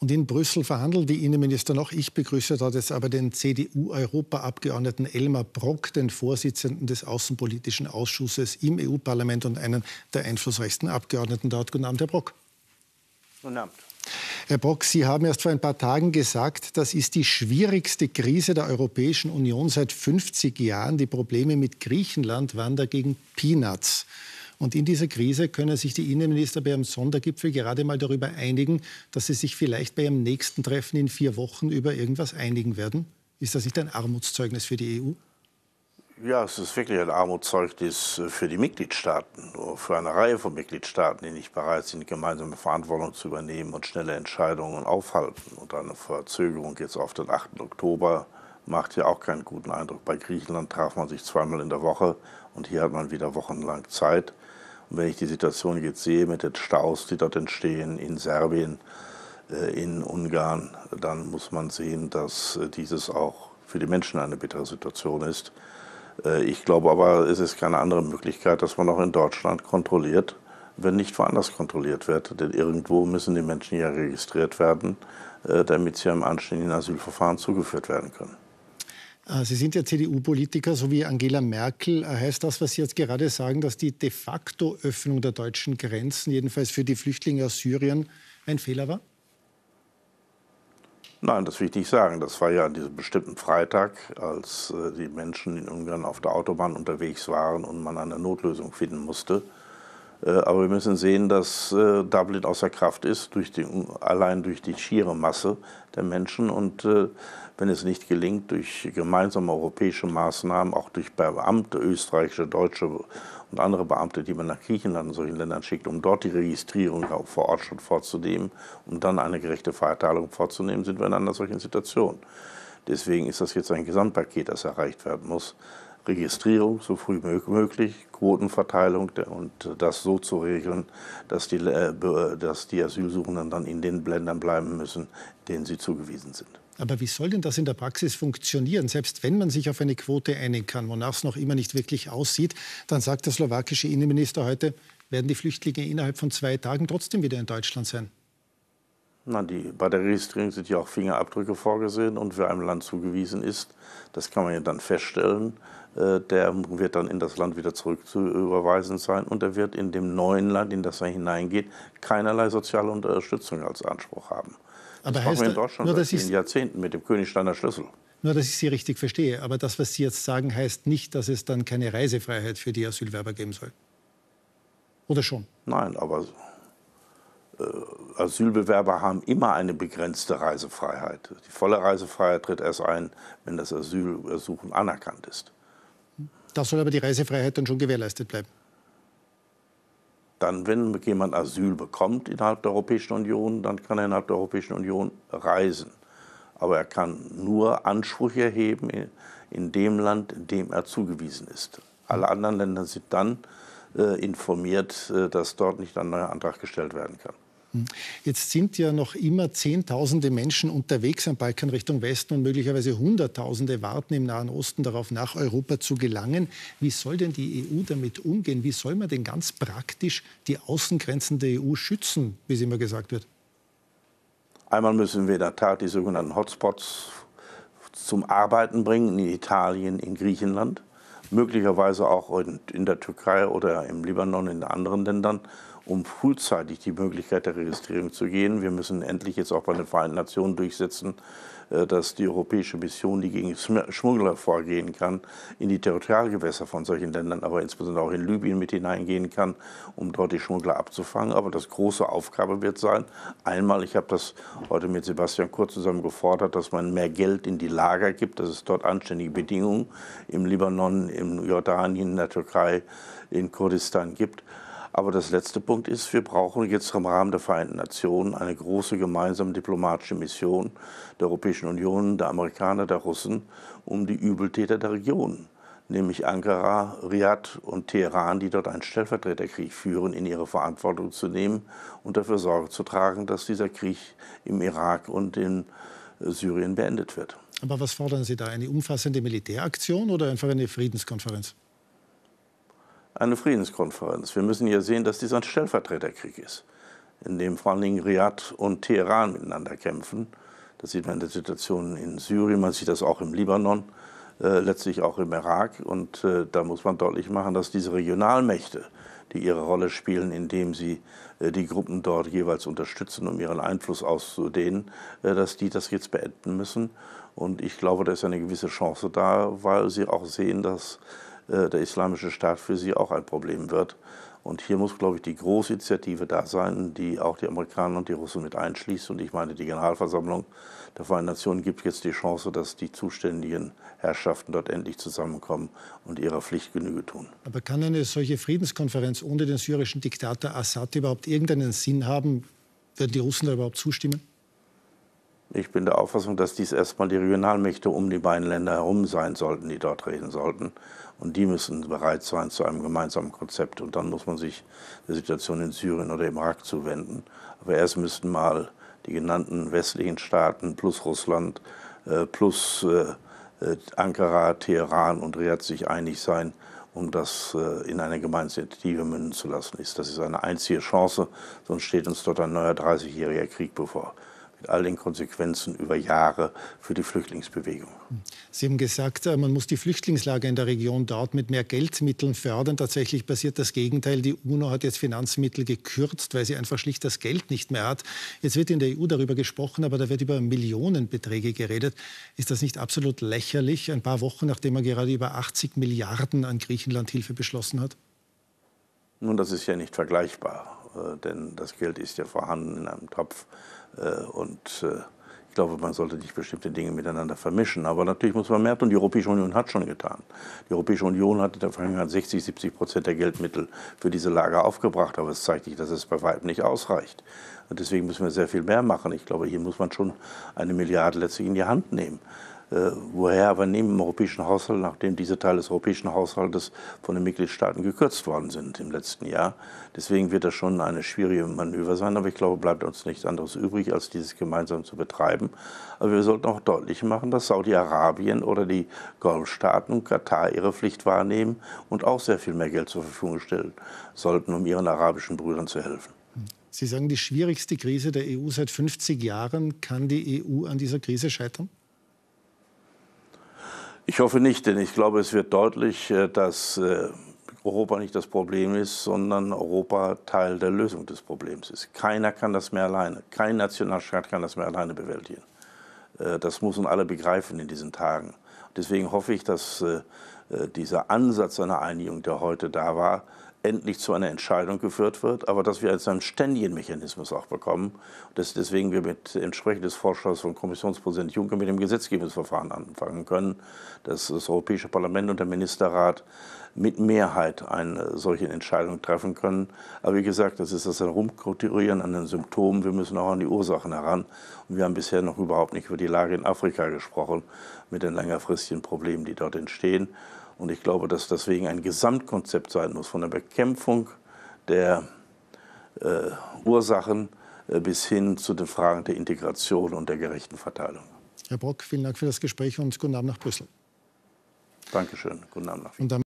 Und in Brüssel verhandeln die Innenminister noch. Ich begrüße dort jetzt aber den CDU-Europaabgeordneten Elmar Brock, den Vorsitzenden des Außenpolitischen Ausschusses im EU-Parlament und einen der einflussreichsten Abgeordneten dort. Guten Abend, Herr Brock. Guten Abend. Herr Brock, Sie haben erst vor ein paar Tagen gesagt, das ist die schwierigste Krise der Europäischen Union seit 50 Jahren. Die Probleme mit Griechenland waren dagegen Peanuts. Und in dieser Krise können sich die Innenminister bei ihrem Sondergipfel gerade mal darüber einigen, dass sie sich vielleicht bei ihrem nächsten Treffen in vier Wochen über irgendwas einigen werden. Ist das nicht ein Armutszeugnis für die EU? Ja, es ist wirklich ein Armutszeugnis für die Mitgliedstaaten, für eine Reihe von Mitgliedstaaten, die nicht bereit sind, gemeinsame Verantwortung zu übernehmen und schnelle Entscheidungen aufhalten. Und eine Verzögerung jetzt auf den 8. Oktober macht ja auch keinen guten Eindruck. Bei Griechenland traf man sich zweimal in der Woche und hier hat man wieder wochenlang Zeit. Und wenn ich die Situation jetzt sehe mit den Staus, die dort entstehen in Serbien, äh, in Ungarn, dann muss man sehen, dass äh, dieses auch für die Menschen eine bittere Situation ist. Äh, ich glaube aber, es ist keine andere Möglichkeit, dass man auch in Deutschland kontrolliert, wenn nicht woanders kontrolliert wird. Denn irgendwo müssen die Menschen ja registriert werden, damit sie einem anständigen Asylverfahren zugeführt werden können. Äh, Sie sind ja CDU-Politiker, so wie Angela Merkel. Äh, heißt das, was Sie jetzt gerade sagen, dass die de facto Öffnung der deutschen Grenzen, jedenfalls für die Flüchtlinge aus Syrien, ein Fehler war? Nein, das will ich nicht sagen. Das war ja an diesem bestimmten Freitag, als äh, die Menschen in Ungarn auf der Autobahn unterwegs waren und man eine Notlösung finden musste. Äh, aber wir müssen sehen, dass äh, Dublin außer Kraft ist, durch die, allein durch die schiere Masse der Menschen. Und äh, wenn es nicht gelingt, durch gemeinsame europäische Maßnahmen, auch durch Beamte, österreichische, deutsche und andere Beamte, die man nach Griechenland und solchen Ländern schickt, um dort die Registrierung vor Ort schon vorzunehmen, um dann eine gerechte Verteilung vorzunehmen, sind wir in einer solchen Situation. Deswegen ist das jetzt ein Gesamtpaket, das erreicht werden muss. Registrierung so früh wie möglich, Quotenverteilung und das so zu regeln, dass die, äh, dass die Asylsuchenden dann in den Ländern bleiben müssen, denen sie zugewiesen sind. Aber wie soll denn das in der Praxis funktionieren? Selbst wenn man sich auf eine Quote einigen kann, wonach es noch immer nicht wirklich aussieht, dann sagt der slowakische Innenminister heute, werden die Flüchtlinge innerhalb von zwei Tagen trotzdem wieder in Deutschland sein. Na, die, bei der Registrierung sind ja auch Fingerabdrücke vorgesehen und wer einem Land zugewiesen ist, das kann man ja dann feststellen, äh, der wird dann in das Land wieder zurückzuüberweisen sein und er wird in dem neuen Land, in das er hineingeht, keinerlei soziale Unterstützung als Anspruch haben. Aber das heißt, machen wir in Deutschland nur, seit Jahrzehnten mit dem Königsteiner Schlüssel. Nur, dass ich Sie richtig verstehe, aber das, was Sie jetzt sagen, heißt nicht, dass es dann keine Reisefreiheit für die Asylwerber geben soll. Oder schon? Nein, aber äh, Asylbewerber haben immer eine begrenzte Reisefreiheit. Die volle Reisefreiheit tritt erst ein, wenn das Asylersuchen anerkannt ist. Da soll aber die Reisefreiheit dann schon gewährleistet bleiben. Dann, wenn jemand Asyl bekommt innerhalb der Europäischen Union, dann kann er innerhalb der Europäischen Union reisen. Aber er kann nur Ansprüche erheben in, dem Land, dem er zugewiesen ist. Alle anderen Länder sind dann äh, informiert, äh, dass dort nicht ein neuer Antrag gestellt werden kann. Hm. Jetzt sind ja noch immer Zehntausende Menschen unterwegs am Balkan Richtung Westen und möglicherweise Hunderttausende warten im Nahen Osten darauf, nach Europa zu gelangen. Wie soll denn die EU damit umgehen? Wie soll man denn ganz praktisch die Außengrenzen der EU schützen, wie es immer gesagt wird? Einmal müssen wir in der Tat die sogenannten Hotspots zum Arbeiten bringen, in Italien, in Griechenland, möglicherweise auch in, der Türkei oder im Libanon, in anderen Ländern um frühzeitig die Möglichkeit der Registrierung zu gehen. Wir müssen endlich jetzt auch bei den Vereinten Nationen durchsetzen, äh, dass die europäische Mission, die gegen Schmuggler vorgehen kann, in die Territorialgewässer von solchen Ländern, aber insbesondere auch in Libyen mit hineingehen kann, um dort die Schmuggler abzufangen. Aber das große Aufgabe wird sein, einmal, ich habe das heute mit Sebastian Kurz zusammen gefordert, dass man mehr Geld in die Lager gibt, dass es dort anständige Bedingungen im Libanon, in Jordanien, in der Türkei, in Kurdistan gibt aber das letzte Punkt ist, wir brauchen jetzt im Rahmen der Vereinten Nationen eine große gemeinsame diplomatische Mission der Europäischen Union, der Amerikaner, der Russen, um die Übeltäter der Region nämlich Ankara, Riad und Teheran, die dort einen Stellvertreterkrieg führen, in ihre Verantwortung zu nehmen und dafür Sorge zu tragen, dass dieser Krieg im Irak und in äh, Syrien beendet wird. Aber was fordern Sie da? Eine umfassende Militäraktion oder einfach eine Friedenskonferenz? eine Friedenskonferenz. Wir müssen ja sehen, dass dies ein Stellvertreterkrieg ist, in dem vor allen Dingen Riyadh und Teheran miteinander kämpfen. Das sieht man in der Situation in Syrien, man sieht das auch im Libanon, äh, letztlich auch im Irak. Und äh, da muss man deutlich machen, dass diese Regionalmächte, die ihre Rolle spielen, indem sie äh, die Gruppen dort jeweils unterstützen, um ihren Einfluss auszudehnen, äh, dass die das jetzt beenden müssen. Und ich glaube, da ist eine gewisse Chance da, weil sie auch sehen, dass äh, der islamische Staat für sie auch ein Problem wird. Und hier muss, glaube ich, die große Initiative da sein, die auch die Amerikaner und die Russen mit einschließt. Und ich meine, die Generalversammlung der Vereinten Nationen gibt jetzt die Chance, dass die zuständigen Herrschaften dort endlich zusammenkommen und ihrer Pflicht Genüge tun. Aber kann eine solche Friedenskonferenz ohne den syrischen Diktator Assad überhaupt irgendeinen Sinn haben? Werden die Russen da überhaupt zustimmen? Ich bin der Auffassung, dass dies erstmal die Regionalmächte um die beiden Länder herum sein sollten, die dort reden sollten. Und die müssen bereit sein zu einem gemeinsamen Konzept. Und dann muss man sich der Situation in Syrien oder im Irak zuwenden. Aber erst müssten mal die genannten westlichen Staaten plus Russland äh, plus äh, äh, Ankara, Teheran und Riyadh sich einig sein, um das in eine Gemeinschaftsinitiative münden zu lassen Das ist eine einzige Chance, sonst steht uns dort ein neuer 30-jähriger Krieg bevor mit all den Konsequenzen über Jahre für die Flüchtlingsbewegung. Sie haben gesagt, äh, man muss die Flüchtlingslage in der Region dort mit mehr Geldmitteln fördern. Tatsächlich passiert das Gegenteil. Die UNO hat jetzt Finanzmittel gekürzt, weil sie einfach schlicht das Geld nicht mehr hat. Jetzt wird in der EU darüber gesprochen, aber da wird über Millionenbeträge geredet. Ist das nicht absolut lächerlich, ein paar Wochen nachdem man gerade über 80 Milliarden an Griechenlandhilfe beschlossen hat? Nun, das ist ja nicht vergleichbar, äh, denn das Geld ist ja vorhanden in einem Topf äh, und äh, ich glaube, man sollte nicht bestimmte Dinge miteinander vermischen. Aber natürlich muss man merken, und die Europäische Union hat schon getan. Die Europäische Union hat in der Vergangenheit 60, 70 Prozent der Geldmittel für diese Lager aufgebracht. Aber es zeigt sich, dass es bei weitem nicht ausreicht. Und deswegen müssen wir sehr viel mehr machen. Ich glaube, hier muss man schon eine Milliarde letztlich in die Hand nehmen. Äh, woher aber neben dem europäischen Haushalt, nachdem diese Teile des europäischen Haushaltes von den Mitgliedstaaten gekürzt worden sind im letzten Jahr. Deswegen wird das schon eine schwierige Manöver sein, aber ich glaube, bleibt uns nichts anderes übrig, als dieses gemeinsam zu betreiben. Aber wir sollten auch deutlich machen, dass Saudi-Arabien oder die Golfstaaten und Katar ihre Pflicht wahrnehmen und auch sehr viel mehr Geld zur Verfügung stellen sollten, um ihren arabischen Brüdern zu helfen. Sie sagen, die schwierigste Krise der EU seit 50 Jahren. Kann die EU an dieser Krise scheitern? Ich hoffe nicht, denn ich glaube, es wird deutlich, äh, dass äh, Europa nicht das Problem ist, sondern Europa Teil der Lösung des Problems ist. Keiner kann das mehr alleine, kein Nationalstaat kann das mehr alleine bewältigen. Äh, das müssen alle begreifen in diesen Tagen. Deswegen hoffe ich, dass dieser Ansatz einer Einigung, der heute da war, endlich zu einer Entscheidung geführt wird, aber dass wir also einen ständigen Mechanismus auch bekommen. Das, deswegen wir mit entsprechendes Vorschlags von Kommissionspräsident Juncker mit dem Gesetzgebungsverfahren anfangen können, dass das Europäische Parlament und der Ministerrat mit Mehrheit eine äh, solche Entscheidung treffen können. Aber wie gesagt, das ist das Herumkulturieren an den Symptomen. Wir müssen auch an die Ursachen heran. Und wir haben bisher noch überhaupt nicht über die Lage in Afrika gesprochen mit den längerfristigen Problemen, die dort entstehen. Und ich glaube, dass deswegen ein Gesamtkonzept sein muss, von der Bekämpfung der äh, Ursachen äh, bis hin zu den Fragen der Integration und der gerechten Verteilung. Herr Brock, vielen Dank für das Gespräch und guten Abend nach Brüssel. Dankeschön. Guten Abend nach Brüssel.